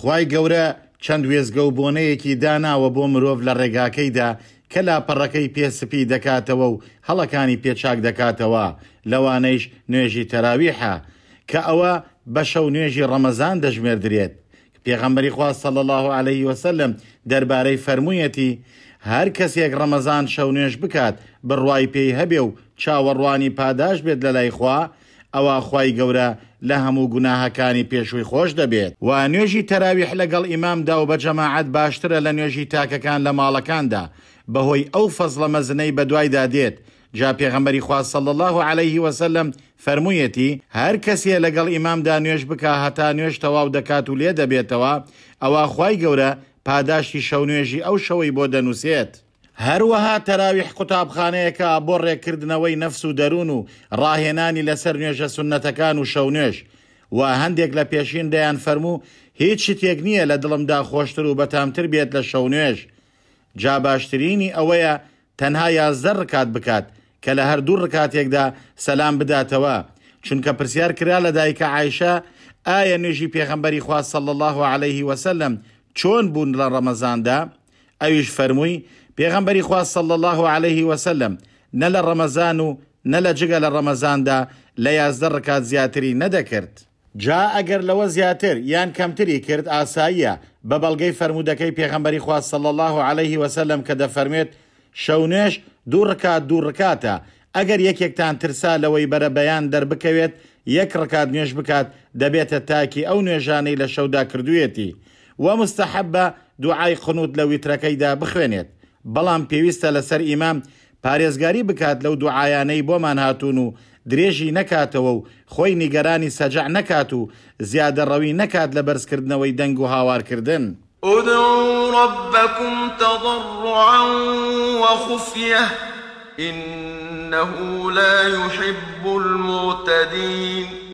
خی گەورە چەند وێزگە و بۆنەیەکی داناوە بۆ مرۆڤ لە ڕێگاکەیدا کە لاپەڕەکەی پێسپی دەکاتەوە و هەڵەکانی پێچاک دەکاتەوە لەوانەیش نوێژی تەراویحە کە ئەوە بە شەو نوێژی ڕەمەزان دەژمێردرێت پێغەمبەری خواست سەڵ الله عليه وسلم دەربارەی فەرموویەتی هەر کەسێک ڕەمەزان شەو نوێژ بکات بڕوای پێی هەبێ و چاوەڕوانی پاداش بێت لە لای خوا ئەوە خی گەورە لە هەموو گوناهەکانی پێشووی خۆش دەبێت و نوێژی تەراویح لەگەڵ ئیمامدا و بە جەماعەت باشترە لە نوێژی تاکەکان لە ماڵەکاندا بەهۆی ئەو فەزلە مەزنەی بەدوایدا دێت جا پێغەمبەری خواصل الله عليه وسلم فەرموویەتی هەر کەسیە لەگەڵ ئیمامدا نوێش بک هەتا نوێش تەواو دەکات و لێ دەبێتەوە ئەوە خی گەورە پاداشتی شەو نوێژی ئەو شەوەی بۆ دەنووسێت. هەروەها تەراویح قوتابخانەیەەکە بۆ ڕێکردنەوەی نەفس و دەروون و ڕاهێنانی لەسەر نوێژە سنەتەکان و شەونێش و هەندێک لە پێشین دەیان فەرموو هیچ شتێک نییە لە دڵمدا خۆشتر و بەتامتر بێت لە شەونێش جا باشترینی ئەوەیە تەنها یازدە ڕکات بکات کە لە هەردوو ڕکاتێکدا سەسلام بداتەوە چونکە پرسیار کرا لە دایکە عیشە ئایا نوێژی پێخەمبەری خواست سەڵ الله عليه وسلم چۆن بوون لە ڕەمەزاندا؟ ئەویش فەرمووی پێغەمبەری خواست سەڵ الله عليه وسلم نە لە ڕەمەزان و نە لە جگە لە ڕەمەزاندا لە یازدە ڕکات زیاتری نەدەکرد. جا ئەگەر لەوە زیاتر یان کەمتری کرد ئاساییە بە بەڵگەی فرەرمودەکەی پێغەمبەری خواست سەڵ الله عليه وسلم کە دەفەرمێت شەونێش دوو ڕکات دوو ڕکاتە ئەگەر یەکێکتان ترسا لەوەی بەرە بەیان دەربکەوێت یەک ڕکات نوێش بکات دەبێتە تاکی ئەو نوێژانەی لە شەودا کردوێتی و مستحبە دوعای خنووت لە ویترەکەیدا بخوێنێت بەڵام پێویستە لەسەر ئیمام پارێزگاری بکات لەو دوعاانەی بۆمان هاتوون و درێژی نەکاتەوە و خۆی نیگەرانی سەجع نەکات و زیادەڕەوی نەکات لە بەرزکردنەوەی دەنگ و هاوارکردن. ادعوا ربكم تضرعا وخفية إنه لا يحب المعتدين